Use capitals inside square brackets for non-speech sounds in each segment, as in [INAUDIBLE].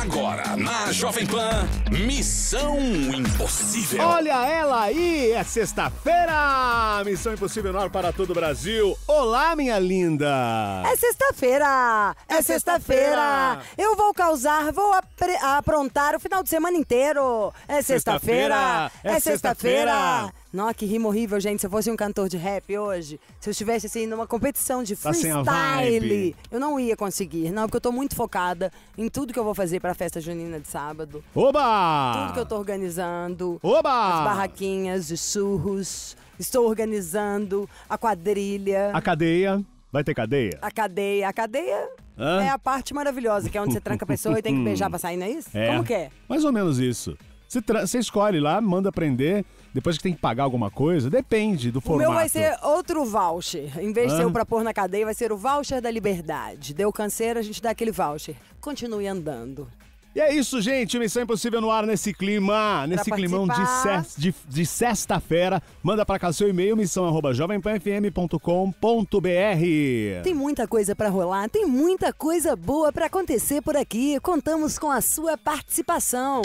Agora, na Jovem Pan, Missão Impossível. Olha ela aí, é sexta-feira! Missão Impossível no ar para todo o Brasil. Olá, minha linda! É sexta-feira! É, é sexta-feira! Sexta Eu vou causar, vou aprontar o final de semana inteiro. É sexta-feira! Sexta é, é sexta-feira! Nossa, que rima horrível, gente. Se eu fosse um cantor de rap hoje, se eu estivesse assim numa competição de tá freestyle, tá eu não ia conseguir. Não, porque eu tô muito focada em tudo que eu vou fazer pra festa junina de sábado. Oba! Tudo que eu tô organizando. Oba! As barraquinhas os churros. Estou organizando a quadrilha. A cadeia. Vai ter cadeia? A cadeia. A cadeia Hã? é a parte maravilhosa, que é onde você tranca a pessoa e tem que beijar pra sair, não é isso? É. Como que é? Mais ou menos isso. Você, você escolhe lá, manda prender, depois que tem que pagar alguma coisa, depende do formato. O meu vai ser outro voucher. Em vez de ser o pra pôr na cadeia, vai ser o voucher da liberdade. Deu canseira, a gente dá aquele voucher. Continue andando. E é isso, gente. Missão Impossível no ar nesse clima, nesse climão de, de, de sexta-feira. Manda para cá seu e-mail, missão arroba jovempanfm.com.br. Tem muita coisa para rolar, tem muita coisa boa para acontecer por aqui. Contamos com a sua participação.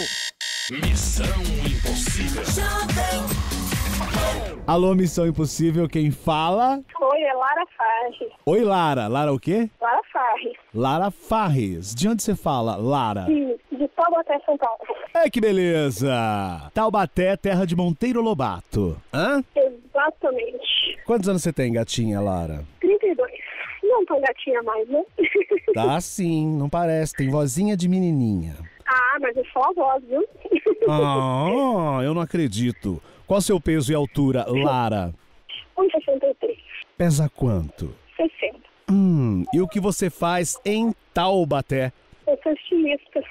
Missão Impossível. Alô, Missão Impossível, quem fala? Oi, é Lara Farris. Oi, Lara. Lara o quê? Lara Farris. Lara Farres. De onde você fala, Lara? de Taubaté, São Paulo. É que beleza! Taubaté, terra de Monteiro Lobato. Hã? Exatamente. Quantos anos você tem, gatinha, Lara? 32. Não tô gatinha mais, né? Tá sim, não parece. Tem vozinha de menininha. Ah, mas é só a voz, viu? [LAUGHS] Ah, eu não acredito. Qual seu peso e altura, Lara? 1,63. Pesa quanto? 60. Hum, e o que você faz em Taubaté? Eu sou estilista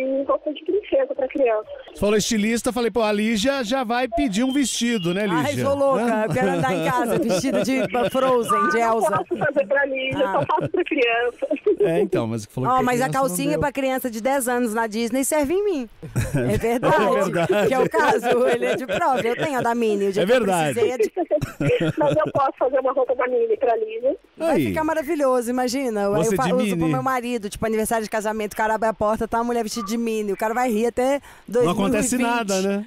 um pouco de princesa pra criança. Falou estilista, falei, pô, a Lígia já vai pedir um vestido, né, Lígia? Ai, sou louca, eu quero andar em [LAUGHS] casa vestida de Frozen, de Elsa. Ah, não posso fazer pra Lígia, ah. só faço pra criança. É, então, mas falou oh, que é Mas a calcinha pra criança de 10 anos na Disney serve em mim. É [LAUGHS] verdade. É verdade. Que é o caso, ele é de prova, eu tenho a da Minnie. é verdade. É de... [LAUGHS] Mas eu posso fazer uma roupa da Minnie pra Lígia. Vai ficar maravilhoso, imagina. Eu, Você eu uso pro meu marido, tipo, aniversário de casamento, o cara abre a porta, tá a mulher vestida de mini. O cara vai rir até 2020. Não acontece nada, né?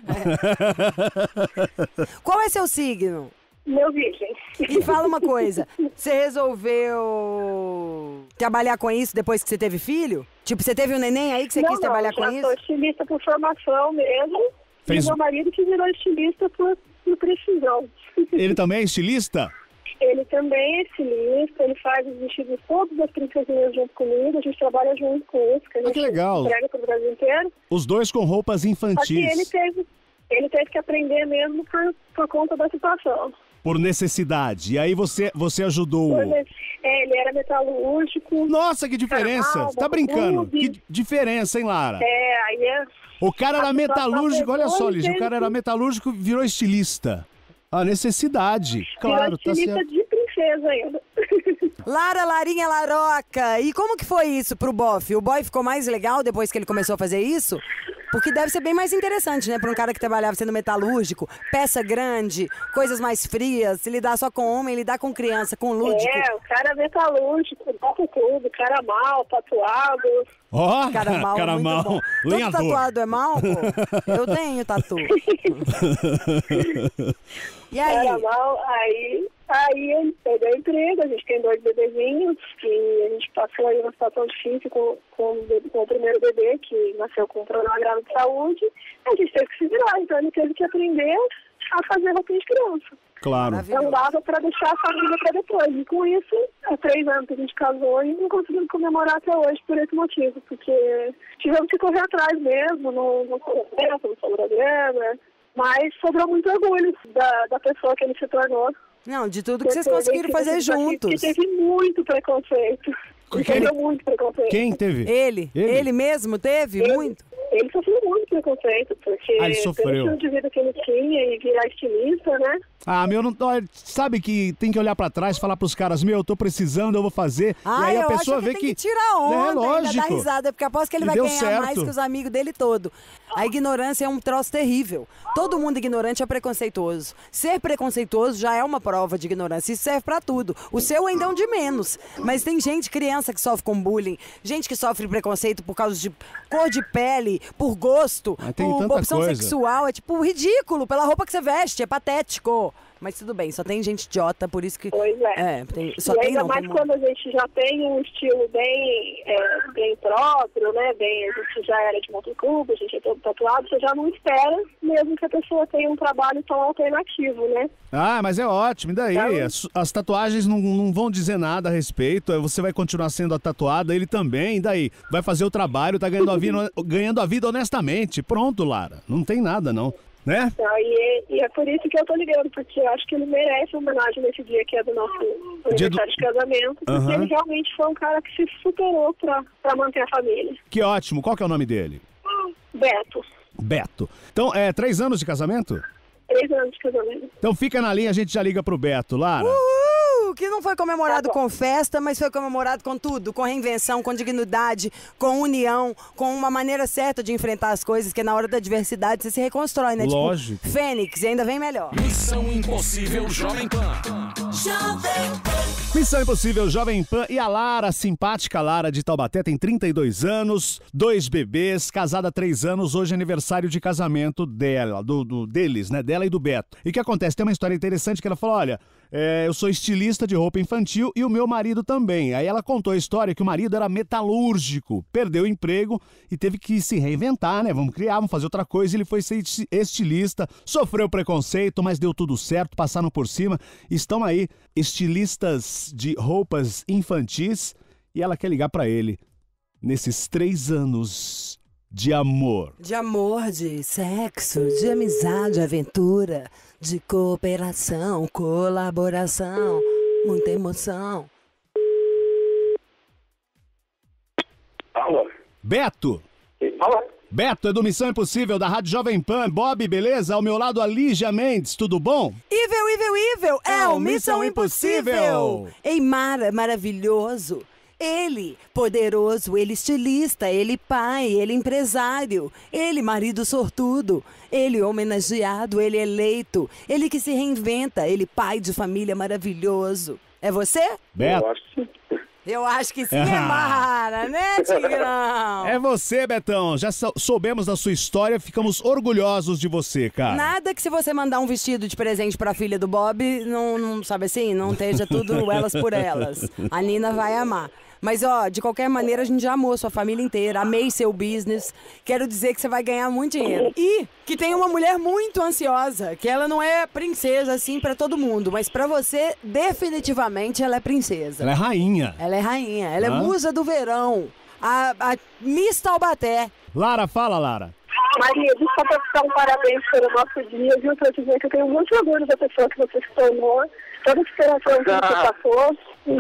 É. Qual é seu signo? Meu virgem. E fala uma coisa, você resolveu trabalhar com isso depois que você teve filho? Tipo, você teve um neném aí que você não, quis trabalhar não, com isso? eu sou estilista por formação mesmo. Fez... E meu marido que virou estilista por, por precisão. Ele também é estilista? Ele também é estilista, ele faz os vestidos todos das princesinhas junto comigo, a gente trabalha junto com isso, que a ah, gente ah, que legal. entrega para o Brasil inteiro. Os dois com roupas infantis. Ele teve, ele teve que aprender mesmo por, por conta da situação. Por necessidade. E aí você, você ajudou. é, ele era metalúrgico. Nossa, que diferença! você tá brincando? Clube. Que diferença, hein, Lara? É, aí é. O cara era metalúrgico, olha só, Ligia. o cara era metalúrgico e virou estilista. A necessidade, claro, tá certo. de princesa ainda. [LAUGHS] Lara Larinha Laroca, e como que foi isso pro Boff? O boy ficou mais legal depois que ele começou a fazer isso? Porque deve ser bem mais interessante, né? Para um cara que trabalhava sendo metalúrgico, peça grande, coisas mais frias, se lidar só com homem, lidar com criança, com lúdico. É, o cara metalúrgico, pouco tudo, cara mal, tatuado. Ó, oh, cara mal, cara muito mal. Bom. Todo tatuado é mal, pô? Eu tenho tatu. [LAUGHS] E aí? Carnaval, aí, aí eu peguei emprego, a gente tem dois bebezinhos, que a gente passou aí uma situação difícil com, com, com o primeiro bebê, que nasceu com um problema grave de saúde, a gente teve que se virar, então ele teve que aprender a fazer roupa de criança. Claro. Não dava para deixar a família para depois. E com isso, há três anos que a gente casou e não conseguimos comemorar até hoje por esse motivo, porque tivemos que correr atrás mesmo, não sobrou não sobrou grana, mas sobrou muito orgulho da, da pessoa que ele se tornou. Não, de tudo que, vocês conseguiram fazer juntos. Que teve muito preconceito. Quem, sofreu muito preconceito. Quem teve? Ele. Ele, ele mesmo teve ele, muito? Ele sofreu muito preconceito, porque ah, ele sofreu. pelo de vida que ele tinha e virar estilista, né? Ah, meu, não, sabe que tem que olhar pra trás, falar pros caras, meu, eu tô precisando, eu vou fazer. Ah, e aí a pessoa vê que... que, que tira é, onda, é, lógico. dá risada, porque aposto que ele e vai ganhar certo. mais que os amigos dele todo. A ignorância é um troço terrível. Todo mundo ignorante é preconceituoso. Ser preconceituoso já é uma prova de ignorância, isso serve pra tudo. O seu ainda é um de menos, mas tem gente criando criança que sofre com bullying, gente que sofre preconceito por causa de cor de pele, por gosto, ah, por opção coisa. sexual. É tipo ridículo pela roupa que você veste, é patético. Mas tudo bem, só tem gente idiota, por isso que. Pois é. é tem, só e tem, ainda não, mais tem... quando a gente já tem um estilo bem, é, bem próprio, né? Bem, a gente já era de motoclube, a gente é todo tatuado, você já não espera mesmo que a pessoa tenha um trabalho tão alternativo, né? Ah, mas é ótimo, e daí? Então- as, as, tatuagens não, não vão dizer nada a respeito, você vai continuar sendo a tatuada, ele também, e daí? Vai fazer o trabalho, tá ganhando a vida, [LAUGHS] ganhando a vida honestamente. Pronto, Lara. Não tem nada, não né? Ah, e, é, e, é por isso que eu tô ligando, porque eu acho que ele merece homenagem nesse dia que é do nosso aniversário do... de casamento, porque uhum. ele realmente foi um cara que se superou pra, pra manter a família. Que ótimo. Qual que é o nome dele? Beto. Beto. Então, é três anos de casamento? Três anos de casamento. Então fica na linha, a gente já liga pro Beto, Lara. Uhul! que não foi comemorado tá com festa, mas foi comemorado com tudo, com reinvenção, com dignidade, com união, com uma maneira certa de enfrentar as coisas, que é na hora da adversidade você se reconstrói, né? Tipo, Lógico. Tipo, Fênix, e ainda vem melhor. Missão Impossível Jovem Pan. Jovem Pan. Missão Impossível Jovem Pan e a Lara, a simpática Lara de Taubaté, tem 32 anos, dois bebês, casada há 3 anos, hoje é aniversário de casamento dela, do, do deles, né? Dela e do Beto. E o que acontece? Tem uma história interessante que ela falou: olha, é, eu sou estilista de roupa infantil e o meu marido também. Aí ela contou a história que o marido era metalúrgico, perdeu o emprego e teve que se reinventar, né? Vamos criar, vamos fazer outra coisa. Ele foi ser estilista, sofreu preconceito, mas deu tudo certo, passaram por cima. Estão aí estilistas de roupas infantis e ela quer ligar para ele. Nesses três anos de amor. De amor, de sexo, de amizade, aventura, de cooperação, colaboração, muita emoção. Alô? Beto! Alô? Beto, é do Missão Impossível, da Rádio Jovem Pan. Bob, beleza? Ao meu lado, a Lígia Mendes, tudo bom? Evil, Evil, Evil! É, é o Missão, Missão Impossível! Impossível. Ei, Mara, maravilhoso! Ele, poderoso, ele estilista, ele pai, ele empresário, ele marido sortudo, ele homenageado, ele eleito, ele que se reinventa, ele pai de família maravilhoso. É você? Beto. Eu acho que eu acho que sim, é [LAUGHS] ah. Mara, né, Tigrão? É você, Betão. Já soubemos da sua história, ficamos orgulhosos de você, cara. Nada que se você mandar um vestido de presente para a filha do Bob, não, não sabe assim, não esteja tudo [LAUGHS] elas por elas. A Nina vai amar. Mas, ó, de qualquer maneira, a gente já amou sua família inteira, amei seu business. Quero dizer que você vai ganhar muito dinheiro. E que tem uma mulher muito ansiosa, que ela não é princesa, assim, para todo mundo, mas para você, definitivamente, ela é princesa. Ela é rainha. Ela é rainha. Ela é Hã? é musa do verão. A, a Miss Taubaté. Lara, fala, Lara. Maria, só para dar um parabéns pelo nosso dia, viu? Para dizer que eu tenho muito orgulho da pessoa que você se tornou, toda a inspiração que você ah. passou. E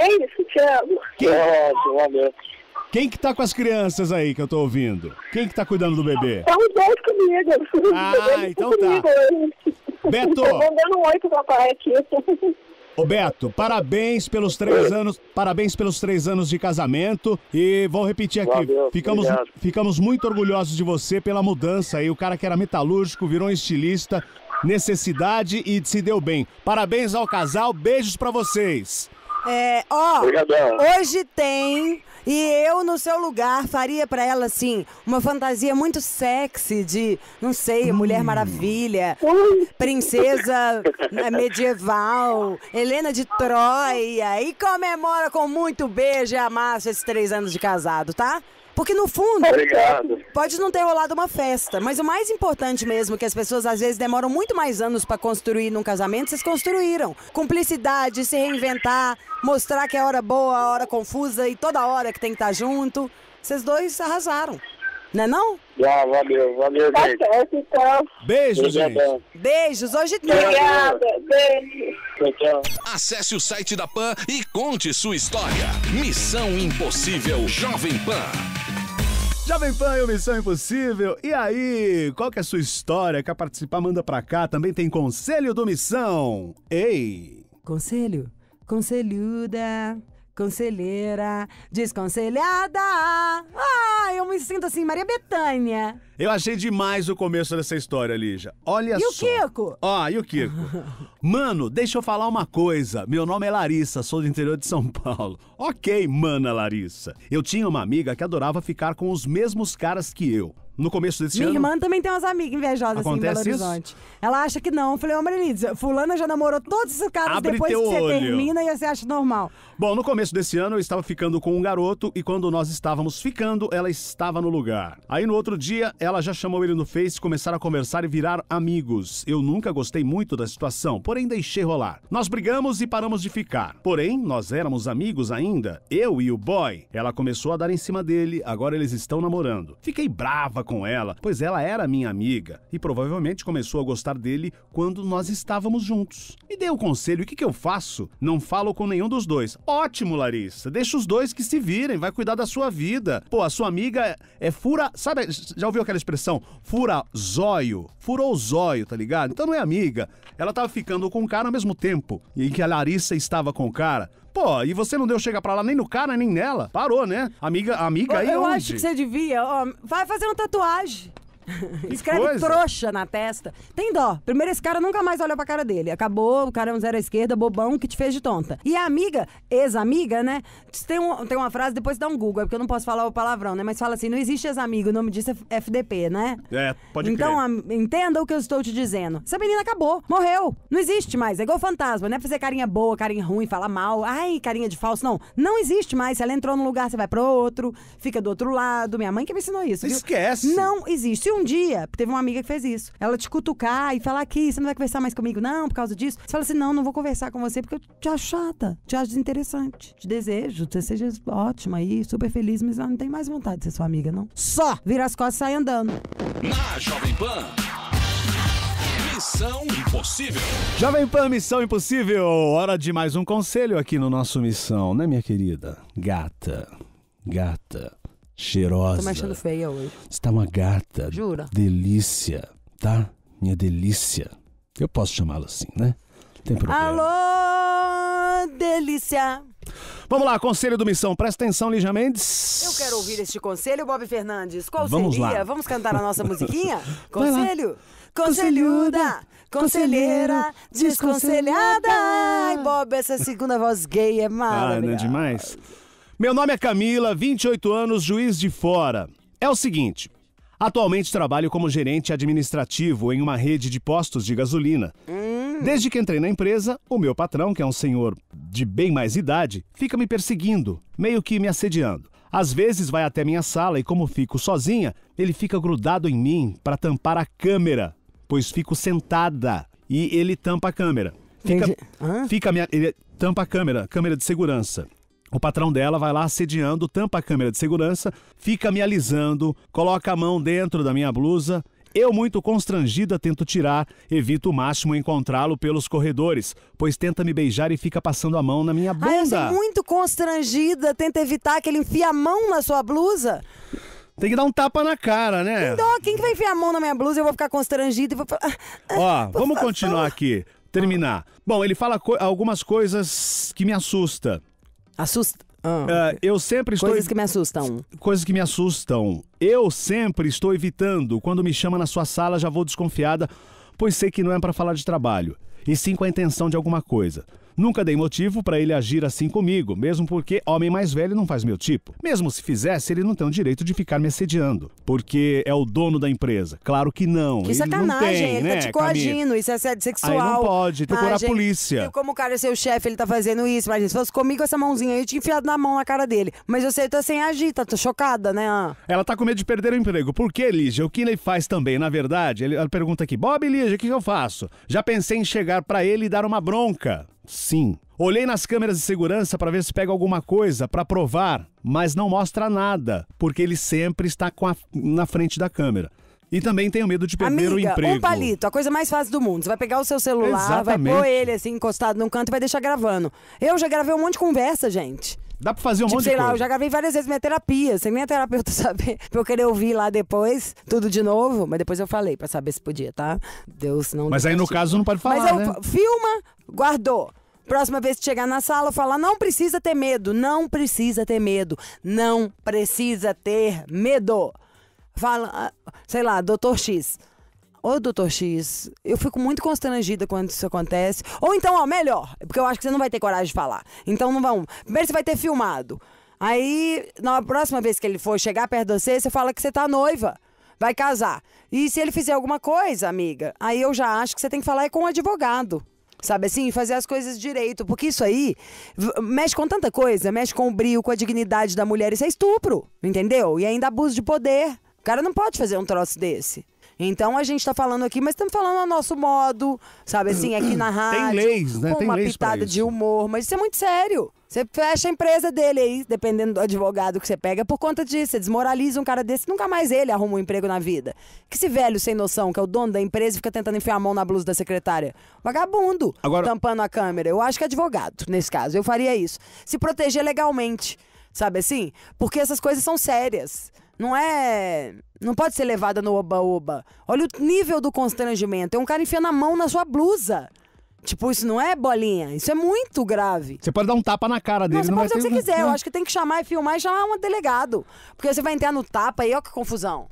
é isso, te amo. Quem... Oh, Quem que tá com as crianças aí que eu tô ouvindo? Quem que tá cuidando do bebê? Tá os dois comigo. Ah, então tá. Beto. Tô mandando um oi pro papai aqui. Ô Beto, parabéns pelos três anos, parabéns pelos três anos de casamento e vou repetir aqui, Valeu, ficamos, ficamos muito orgulhosos de você pela mudança aí, o cara que era metalúrgico virou um estilista, necessidade e se deu bem. Parabéns ao casal, beijos para vocês. É, ó, Obrigadão. hoje tem. E eu, no seu lugar, faria para ela, assim, uma fantasia muito sexy de, não sei, hum. Mulher Maravilha, princesa [LAUGHS] né, medieval, Helena de Troia. E comemora com muito beijo e amasso esses três anos de casado, tá? Porque no fundo, Obrigado. pode não ter rolado uma festa, mas o mais importante mesmo, que as pessoas às vezes demoram muito mais anos para construir num casamento, vocês construíram. Cumplicidade, se reinventar, mostrar que é hora boa, a hora confusa e toda hora que tem que estar tá junto. Vocês dois arrasaram. Não é não? Ah, valeu, valeu, tá Certo, então. Beijos, gente. Beijos, hoje tem. Obrigada, beijo. Acesse o site da PAN e conte sua história. Missão Impossível Jovem Pan. Jovem Pan e Missão Impossível. E aí, qual que é a sua história? Quer participar? Manda pra cá. Também tem Conselho do Missão. Ei! Conselho? Conselhuda, conselheira, desconselhada. Ah! Ah, eu me sinto assim, Maria Bethânia. Eu achei demais o começo dessa história, Lígia. Olha e só. E o Kiko? Ó, e o Kiko? [LAUGHS] mano, deixa eu falar uma coisa. Meu nome é Larissa, sou do interior de São Paulo. Ok, mana Larissa. Eu tinha uma amiga que adorava ficar com os mesmos caras que eu no começo desse Minha ano. Minha irmã também tem umas amigas invejosas Acontece assim, em Belo Horizonte. Isso? Ela acha que não. Eu falei, ô Marilides, fulana já namorou todos os caras Abre depois que você olho. termina e você acha normal. Bom, no começo desse ano eu estava ficando com um garoto e quando nós estávamos ficando, ela estava no lugar. Aí no outro dia, ela já chamou ele no Face, começaram a conversar e virar amigos. Eu nunca gostei muito da situação, porém deixei rolar. Nós brigamos e paramos de ficar. Porém, nós éramos amigos ainda, eu e o boy. Ela começou a dar em cima dele, agora eles estão namorando. Fiquei brava com ela, pois ela era minha amiga e provavelmente começou a gostar dele quando nós estávamos juntos. Me dê o um conselho, o que, que eu faço? Não falo com nenhum dos dois. Ótimo, Larissa. Deixa os dois que se virem, vai cuidar da sua vida. Pô, a sua amiga é, é fura. Sabe, já ouviu aquela expressão? Fura zóio. Furou zóio, tá ligado? Então não é amiga. Ela tava ficando com o cara ao mesmo tempo em que a Larissa estava com o cara. Pô, e você não deu chega pra lá nem no cara, nem nela? Parou, né? Amiga, amiga eu, aí Eu onde? acho que você devia. Ó, vai fazer uma tatuagem. [LAUGHS] Escreve coisa? trouxa na testa. Tem dó. Primeiro, esse cara nunca mais olha pra cara dele. Acabou, o cara é um zero à esquerda, bobão, que te fez de tonta. E a amiga, ex-amiga, né? Tem, um, tem uma frase, depois dá um Google, é porque eu não posso falar o palavrão, né? Mas fala assim: não existe ex-amigo, o nome disso é FDP, né? É, pode Então, a, entenda o que eu estou te dizendo. Essa menina acabou, morreu. Não existe mais. É igual fantasma, né? Fazer carinha boa, carinha ruim, falar mal. Ai, carinha de falso. Não, não existe mais. Se ela entrou num lugar, você vai pro outro, fica do outro lado. Minha mãe que me ensinou isso. Viu? Esquece. Não existe um dia, teve uma amiga que fez isso, ela te cutucar e falar que você não vai conversar mais comigo, não, por causa disso. Você fala assim, não, não vou conversar com você porque eu te acho chata, te acho desinteressante. Te desejo, você seja ótima aí, super feliz, mas não tem mais vontade de ser sua amiga, não. Só vira as costas e sai andando. Na Jovem Pan. Missão Impossível. Jovem Pan, Missão Impossível. Hora de mais um conselho aqui no nosso Missão, né, minha querida? Gata. Gata cheirosa. Tô me achando feia hoje. Você tá uma gata. Jura? Delícia, tá? Minha delícia. Eu posso chamá-la assim, né? Não tem problema. Alô, delícia. Vamos lá, conselho do Missão. Presta atenção, Lígia Mendes. Eu quero ouvir este conselho, Bob Fernandes. Qual Vamos seria? Lá. Vamos cantar a nossa musiquinha? [LAUGHS] Conselho? Conselhuda, conselheira, desconselhada. Ai, Bob, essa segunda voz gay é mala. Ah, não é demais? Meu nome é Camila, 28 anos, juiz de fora. É o seguinte. Atualmente trabalho como gerente administrativo em uma rede de postos de gasolina. Hum. Desde que entrei na empresa, o meu patrão, que é um senhor de bem mais idade, fica me perseguindo, meio que me assediando. Às vezes vai até minha sala e, como fico sozinha, ele fica grudado em mim para tampar a câmera, pois fico sentada e ele tampa a câmera. Fica, fica minha, ele tampa a câmera, câmera de segurança. O patrão dela vai lá assediando, tampa a câmera de segurança, fica me alisando, coloca a mão dentro da minha blusa. Eu, muito constrangida, tento tirar, evito o máximo encontrá-lo pelos corredores, pois tenta me beijar e fica passando a mão na minha bunda. Ai, eu muito constrangida, tenta evitar que ele enfie a mão na sua blusa. Tem que dar um tapa na cara, né? Então, quem que vai enfiar a mão na minha blusa? Eu vou ficar constrangido e vou. Ó, [LAUGHS] vamos continuar aqui, terminar. Bom, ele fala co algumas coisas que me assusta. Assusta. Ah. Uh, eu sempre estou. Coisas que me assustam. Coisas que me assustam. Eu sempre estou evitando. Quando me chama na sua sala, já vou desconfiada, pois sei que não é para falar de trabalho, e sim com a intenção de alguma coisa. Nunca dei motivo para ele agir assim comigo, mesmo porque homem mais velho não faz meu tipo. Mesmo se fizesse, ele não tem o direito de ficar me assediando, porque é o dono da empresa. Claro que não. Que ele sacanagem, não tem, ele tá né, tá te coagindo, isso é assédio sexual. Aí não pode, tem que gente, a polícia. como o cara é seu chefe, ele tá fazendo isso, mas se fosse comigo essa mãozinha aí, eu tinha enfiado na mão na cara dele. Mas eu sei, tô sem agir, tá tô chocada, né? Ela tá com medo de perder o emprego. Por que, Lígia? O que ele faz também, na verdade? ela pergunta aqui, Bob, Lígia, o que eu faço? Já pensei em chegar para ele e dar uma bronca. Sim. Olhei nas câmeras de segurança para ver se pega alguma coisa para provar, mas não mostra nada, porque ele sempre está com a, na frente da câmera. E também tenho medo de perder Amiga, o emprego. Um palito, a coisa mais fácil do mundo. Você vai pegar o seu celular, Exatamente. vai pôr ele assim encostado num canto e vai deixar gravando. Eu já gravei um monte de conversa, gente. Dá pra fazer um tipo, monte de coisa. Sei lá, eu já gravei várias vezes minha terapia, sem a terapeuta [LAUGHS] saber. Pra eu querer ouvir lá depois, tudo de novo. Mas depois eu falei pra saber se podia, tá? Deus não. Mas aí no caso não pode falar. Mas eu, né? filma, guardou. Próxima vez que chegar na sala, falar: ah, não precisa ter medo, não precisa ter medo, não precisa ter medo. Fala, ah, sei lá, doutor X ô doutor X, eu fico muito constrangida quando isso acontece. Ou então, ó, melhor, porque eu acho que você não vai ter coragem de falar. Então não vamos. Primeiro você vai ter filmado. Aí, na próxima vez que ele for chegar perto de você, você fala que você tá noiva. Vai casar. E se ele fizer alguma coisa, amiga, aí eu já acho que você tem que falar é com o advogado. Sabe assim? Fazer as coisas direito. Porque isso aí mexe com tanta coisa. Mexe com o brilho, com a dignidade da mulher. Isso é estupro, entendeu? E ainda abuso de poder. O cara não pode fazer um troço desse. Então a gente está falando aqui, mas estamos falando ao nosso modo, sabe assim, aqui na rádio. Tem leis, né? Com Tem uma leis pitada de humor, mas isso é muito sério. Você fecha a empresa dele aí, dependendo do advogado que você pega, por conta disso. Você desmoraliza um cara desse, nunca mais ele arruma um emprego na vida. Que esse velho sem noção, que é o dono da empresa fica tentando enfiar a mão na blusa da secretária. Vagabundo, Agora... tampando a câmera. Eu acho que é advogado, nesse caso. Eu faria isso. Se proteger legalmente, sabe assim? Porque essas coisas são sérias não é. Não pode ser levada no oba-oba. Olha o nível do constrangimento. É um cara enfiando a mão na sua blusa. Tipo, isso não é bolinha. Isso é muito grave. Você pode dar um tapa na cara dele. Não, você não pode fazer o que você quiser. Não. Eu né? acho que tem que chamar e filmar e chamar é um delegado. Porque você vai entrar no tapa e olha que confusão.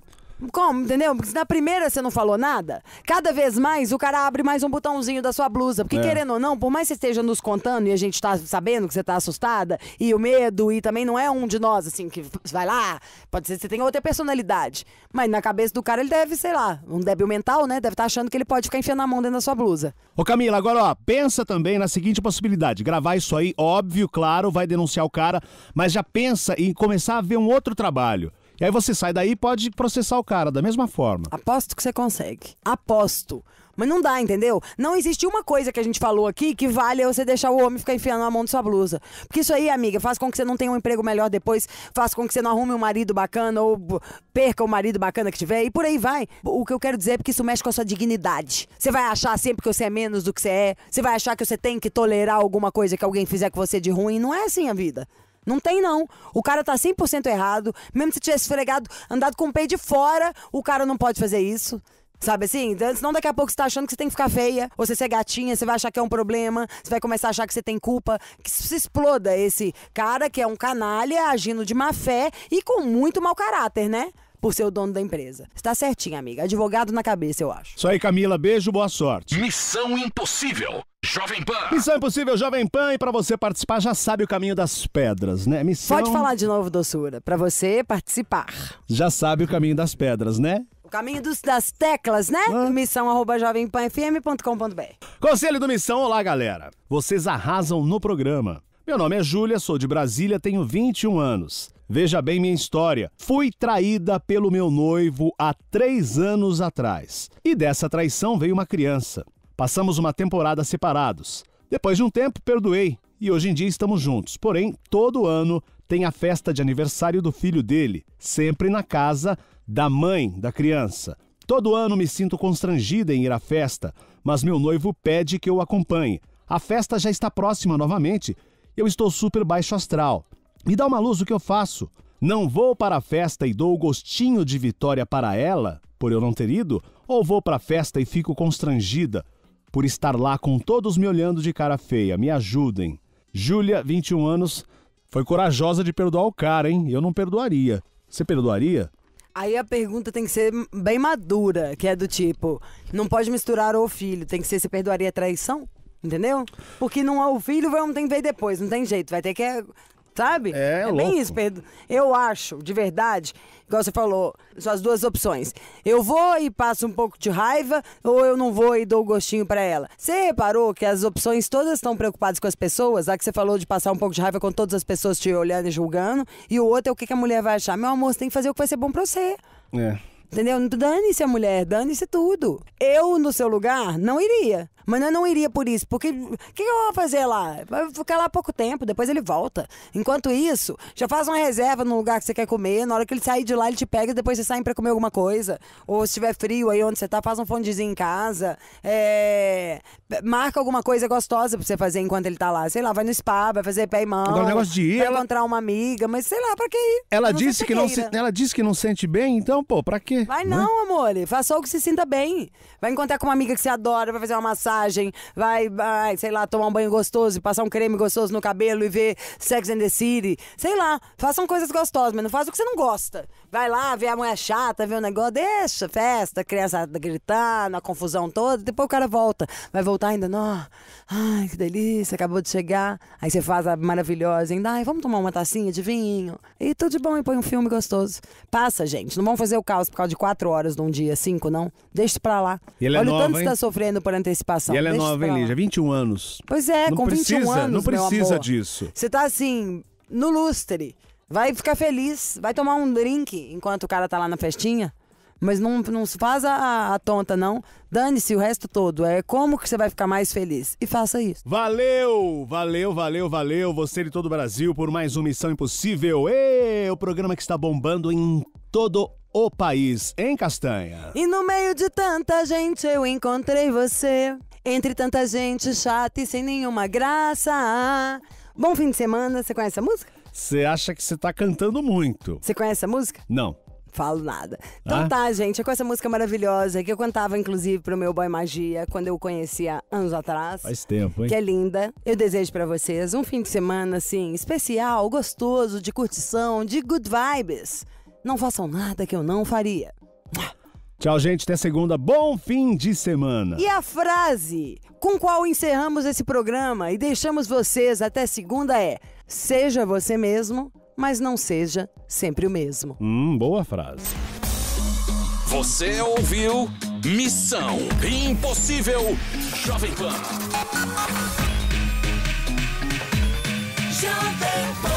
Como, entendeu? Porque se na primeira você não falou nada, cada vez mais o cara abre mais um botãozinho da sua blusa. Porque é. querendo ou não, por mais que você esteja nos contando e a gente tá sabendo que você tá assustada, e o medo, e também não é um de nós, assim, que vai lá, pode ser que você tenha outra personalidade. Mas na cabeça do cara ele deve, sei lá, um débil mental, né? Deve estar tá achando que ele pode ficar enfiando a mão dentro da sua blusa. Ô Camila, agora ó, pensa também na seguinte possibilidade: gravar isso aí, óbvio, claro, vai denunciar o cara, mas já pensa em começar a ver um outro trabalho. E aí você sai daí e pode processar o cara da mesma forma. Aposto que você consegue. Aposto. Mas não dá, entendeu? Não existe uma coisa que a gente falou aqui que vale você deixar o homem ficar enfiando a mão na sua blusa. Porque isso aí, amiga, faz com que você não tenha um emprego melhor depois, faz com que você não arrume um marido bacana ou perca o marido bacana que tiver e por aí vai. O que eu quero dizer é porque isso mexe com a sua dignidade. Você vai achar sempre que você é menos do que você é, você vai achar que você tem que tolerar alguma coisa que alguém fizer com você de ruim. Não é assim a vida. Não tem, não. O cara tá 100% errado. Mesmo se tivesse esfregado, andado com o peito de fora, o cara não pode fazer isso. Sabe assim? Então, senão daqui a pouco você tá achando que você tem que ficar feia, ou você é gatinha, você vai achar que é um problema, você vai começar a achar que você tem culpa, que se exploda esse cara que é um canalha agindo de má fé e com muito mau caráter, né? por ser o dono da empresa. Está certinho, amiga. Advogado na cabeça, eu acho. Isso aí, Camila. Beijo, boa sorte. Missão Impossível. Jovem Pan. Missão Impossível, Jovem Pan. E para você participar, já sabe o caminho das pedras, né? Missão... Pode falar de novo, doçura. Para você participar. Já sabe o caminho das pedras, né? O caminho dos, das teclas, né? Ah. Missão arroba jovempanfm.com.br Conselho do Missão, olá galera. Vocês arrasam no programa. Meu nome é Júlia, sou de Brasília, tenho 21 anos. Veja bem minha história. Fui traída pelo meu noivo há três anos atrás. E dessa traição veio uma criança. Passamos uma temporada separados. Depois de um tempo, perdoei e hoje em dia estamos juntos. Porém, todo ano tem a festa de aniversário do filho dele, sempre na casa da mãe da criança. Todo ano me sinto constrangida em ir à festa, mas meu noivo pede que eu acompanhe. A festa já está próxima novamente. Eu estou super baixo astral. Me dá uma luz o que eu faço. Não vou para a festa e dou o gostinho de vitória para ela, por eu não ter ido, ou vou para a festa e fico constrangida por estar lá com todos me olhando de cara feia. Me ajudem. Júlia, 21 anos, foi corajosa de perdoar o cara, hein? Eu não perdoaria. Você perdoaria? Aí a pergunta tem que ser bem madura, que é do tipo, não pode misturar o filho, tem que ser se perdoaria a traição? Entendeu? Porque não é o filho, vamos ter que ver depois, não tem jeito, vai ter que sabe? É, é bem isso, Pedro. Eu acho, de verdade, igual você falou, são as duas opções. Eu vou e passo um pouco de raiva, ou eu não vou e dou um gostinho para ela. Você reparou que as opções todas estão preocupadas com as pessoas? A que você falou de passar um pouco de raiva com todas as pessoas te olhando e julgando, e o outro é o que a mulher vai achar. Meu amor, você tem que fazer o que vai ser bom pra você. É. Entendeu? Dane-se a mulher, dane-se tudo. Eu, no seu lugar, não iria. Mas eu não iria por isso, porque o que, eu vou fazer lá? Vai ficar lá pouco tempo, depois ele volta. Enquanto isso, já faz uma reserva no lugar que você quer comer. Na hora que ele sair de lá, ele te pega e depois você sai para comer alguma coisa. Ou se tiver frio aí onde você tá, faz um fondezinho em casa. É... Marca alguma coisa gostosa pra você fazer enquanto ele tá lá. Sei lá, vai no spa, vai fazer pé e mão. Agora o negócio de ir. Vai ela... encontrar uma amiga, mas sei lá, pra que ir? Ela disse que, não se... ela disse que não sente bem, então, pô, pra quê? Vai né? não, hum? amor. Faça o que se sinta bem. Vai encontrar com uma amiga que você adora, vai fazer uma massagem massagem, vai, vai, sei lá, tomar um banho gostoso, passar um creme gostoso no cabelo e ver Sex and the City. Sei lá, façam coisas gostosas, mas não façam o que você não gosta. Vai lá ver a mulher chata, ver o negócio, deixa, festa, criança gritando, a confusão toda, depois o cara volta. Vai voltar ainda, não. Ai, que delícia, acabou de chegar. Aí você faz a maravilhosa ainda, ai, vamos tomar uma tacinha de vinho. E tudo de bom, e põe um filme gostoso. Passa, gente, não vamos fazer o caos por causa de quatro horas de um dia, cinco, não. Deixa pra lá. E ela é Olha é nova, o tanto que que tá sofrendo por antecipação. E ela é deixa nova, hein, Lígia? 21 anos. Pois é, não com precisa, 21 anos, Não precisa disso. Você tá assim, no lustre. Vai ficar feliz, vai tomar um drink enquanto o cara tá lá na festinha. Mas não, não se faz a, a tonta, não. Dane-se o resto todo. É como que você vai ficar mais feliz. E faça isso. Valeu, valeu, valeu, valeu. Você de todo o Brasil por mais uma Missão Impossível. Ê, o programa que está bombando em todo o país, em Castanha. E no meio de tanta gente eu encontrei você. Entre tanta gente chata e sem nenhuma graça. Bom fim de semana. Você conhece a música? Você acha que você tá cantando muito. Você conhece a música? Não. Falo nada. Então ah? tá, gente, é com essa música maravilhosa que eu cantava, inclusive, pro meu boy Magia, quando eu o conhecia anos atrás. Faz tempo, hein? Que é linda. Eu desejo para vocês um fim de semana, assim, especial, gostoso, de curtição, de good vibes. Não façam nada que eu não faria. Tchau, gente. Até segunda. Bom fim de semana. E a frase com qual encerramos esse programa e deixamos vocês até segunda é. Seja você mesmo, mas não seja sempre o mesmo. Hum, boa frase. Você ouviu Missão Impossível Jovem Pan. Jovem Pan.